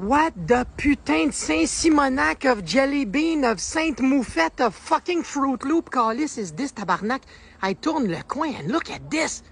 What the putain de Saint-Simonac of Jelly Bean of Saint moufette of fucking Fruit Loop, Callis, is this tabarnak? I turn le coin and look at this.